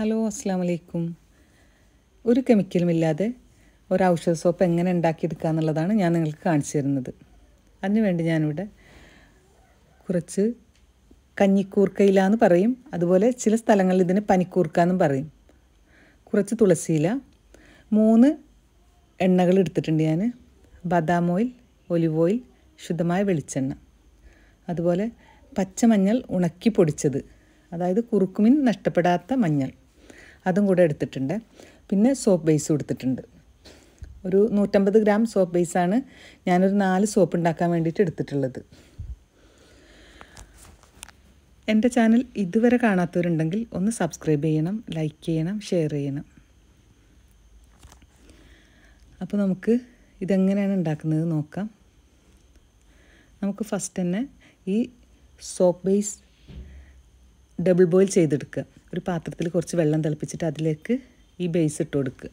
hello അസ്സാം വലൈക്കും ഒരു ഇല്ലാതെ ഒരു ഔഷധ സോപ്പ് എങ്ങനെ ഉണ്ടാക്കിയെടുക്കുക എന്നുള്ളതാണ് ഞാൻ നിങ്ങൾക്ക് കാണിച്ചു തരുന്നത് അതിനുവേണ്ടി ഞാനിവിടെ കുറച്ച് കഞ്ഞിക്കൂർക്കയില എന്ന് പറയും അതുപോലെ ചില സ്ഥലങ്ങളിൽ ഇതിന് പനിക്കൂർക്ക എന്നും പറയും കുറച്ച് തുളസിയില മൂന്ന് എണ്ണകൾ എടുത്തിട്ടുണ്ട് ഞാൻ ബദാം ഓയിൽ ഒലിവ് ഓയിൽ ശുദ്ധമായ വെളിച്ചെണ്ണ അതുപോലെ പച്ചമഞ്ഞൾ ഉണക്കി പൊടിച്ചത് അതായത് കുറുക്കുമിൻ നഷ്ടപ്പെടാത്ത മഞ്ഞൾ അതും കൂടെ എടുത്തിട്ടുണ്ട് പിന്നെ സോപ്പ് ബേസ് കൊടുത്തിട്ടുണ്ട് ഒരു നൂറ്റമ്പത് ഗ്രാം സോപ്പ് ബേസാണ് ഞാനൊരു നാല് സോപ്പ് ഉണ്ടാക്കാൻ വേണ്ടിയിട്ട് എടുത്തിട്ടുള്ളത് എൻ്റെ ചാനൽ ഇതുവരെ കാണാത്തവരുണ്ടെങ്കിൽ ഒന്ന് സബ്സ്ക്രൈബ് ചെയ്യണം ലൈക്ക് ചെയ്യണം ഷെയർ ചെയ്യണം അപ്പോൾ നമുക്ക് ഇതെങ്ങനെയാണ് ഉണ്ടാക്കുന്നത് നോക്കാം നമുക്ക് ഫസ്റ്റ് തന്നെ ഈ സോപ്പ് ബേസ് ഡബിൾ ബോയിൽ ചെയ്തെടുക്കുക ഒരു പാത്രത്തിൽ കുറച്ച് വെള്ളം തിളപ്പിച്ചിട്ട് അതിലേക്ക് ഈ ബേസ് ഇട്ട് കൊടുക്കുക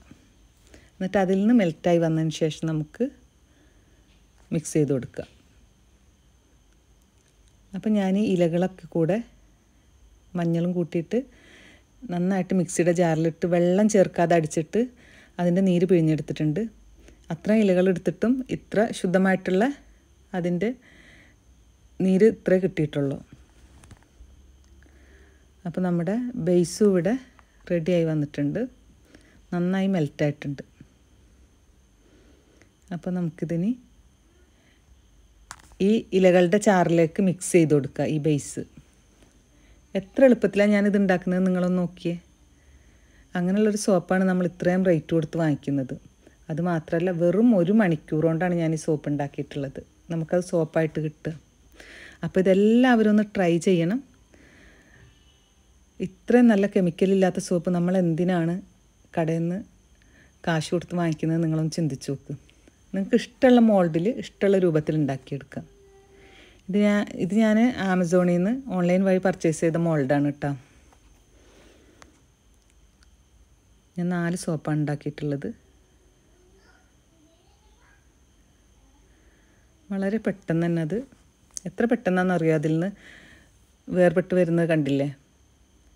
എന്നിട്ട് അതിൽ നിന്ന് മെൽറ്റായി വന്നതിന് ശേഷം നമുക്ക് മിക്സ് ചെയ്ത് കൊടുക്കുക അപ്പം ഞാൻ ഈ ഇലകളൊക്കെ കൂടെ മഞ്ഞളും കൂട്ടിയിട്ട് നന്നായിട്ട് മിക്സിയുടെ ജാറിലിട്ട് വെള്ളം ചേർക്കാതെ അടിച്ചിട്ട് അതിൻ്റെ നീര് പിഴിഞ്ഞെടുത്തിട്ടുണ്ട് അത്ര ഇലകൾ എടുത്തിട്ടും ഇത്ര ശുദ്ധമായിട്ടുള്ള അതിൻ്റെ നീര് ഇത്രേ കിട്ടിയിട്ടുള്ളൂ അപ്പോൾ നമ്മുടെ ബേസും ഇവിടെ റെഡിയായി വന്നിട്ടുണ്ട് നന്നായി മെൽറ്റായിട്ടുണ്ട് അപ്പോൾ നമുക്കിതിന് ഈ ഇലകളുടെ ചാറിലേക്ക് മിക്സ് ചെയ്ത് കൊടുക്കുക ഈ ബേസ് എത്ര എളുപ്പത്തിലാണ് ഞാനിത് ഉണ്ടാക്കുന്നത് നിങ്ങളൊന്ന് നോക്കിയേ അങ്ങനെയുള്ളൊരു സോപ്പാണ് നമ്മൾ ഇത്രയും റേറ്റ് കൊടുത്ത് വാങ്ങിക്കുന്നത് അത് മാത്രമല്ല വെറും ഒരു മണിക്കൂർ കൊണ്ടാണ് ഞാൻ ഈ സോപ്പ് ഉണ്ടാക്കിയിട്ടുള്ളത് നമുക്കത് സോപ്പായിട്ട് കിട്ടുക അപ്പോൾ ഇതെല്ലാവരും ഒന്ന് ട്രൈ ചെയ്യണം ഇത്രയും നല്ല കെമിക്കലില്ലാത്ത സോപ്പ് നമ്മൾ എന്തിനാണ് കടയിൽ നിന്ന് കാശ് കൊടുത്ത് വാങ്ങിക്കുന്നത് നിങ്ങളൊന്ന് ചിന്തിച്ചു നോക്ക് നിങ്ങൾക്ക് ഇഷ്ടമുള്ള മോൾഡിൽ ഇഷ്ടമുള്ള രൂപത്തിൽ ഉണ്ടാക്കിയെടുക്കാം ഇത് ഞാൻ ഇത് ഞാൻ ആമസോണിൽ നിന്ന് ഓൺലൈൻ വഴി പർച്ചേസ് ചെയ്ത മോൾഡാണ് കേട്ടോ ഞാൻ നാല് സോപ്പാണ് ഉണ്ടാക്കിയിട്ടുള്ളത് വളരെ പെട്ടെന്ന് തന്നെ അത് എത്ര അറിയാം അതിൽ നിന്ന് വേർപെട്ട് വരുന്നത് കണ്ടില്ലേ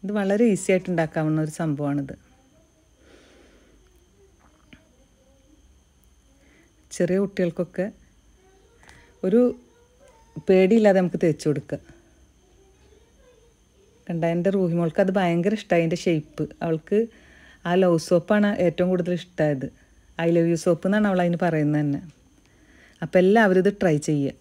ഇത് വളരെ ഈസി ആയിട്ട് ഉണ്ടാക്കാവുന്ന ഒരു സംഭവമാണിത് ചെറിയ കുട്ടികൾക്കൊക്കെ ഒരു പേടിയില്ലാതെ നമുക്ക് തേച്ചു കൊടുക്കുക കണ്ട എൻ്റെ റൂഹിമോൾക്ക് അത് ഭയങ്കര ഇഷ്ടമായി അതിൻ്റെ ഷേപ്പ് അവൾക്ക് ആ ലവ് സോപ്പാണ് ഏറ്റവും കൂടുതൽ ഇഷ്ടമായത് ഐ ലവ് യു സോപ്പ് എന്നാണ് അവൾ അതിന് പറയുന്നത് തന്നെ അപ്പോൾ എല്ലാവരും ഇത് ട്രൈ ചെയ്യുക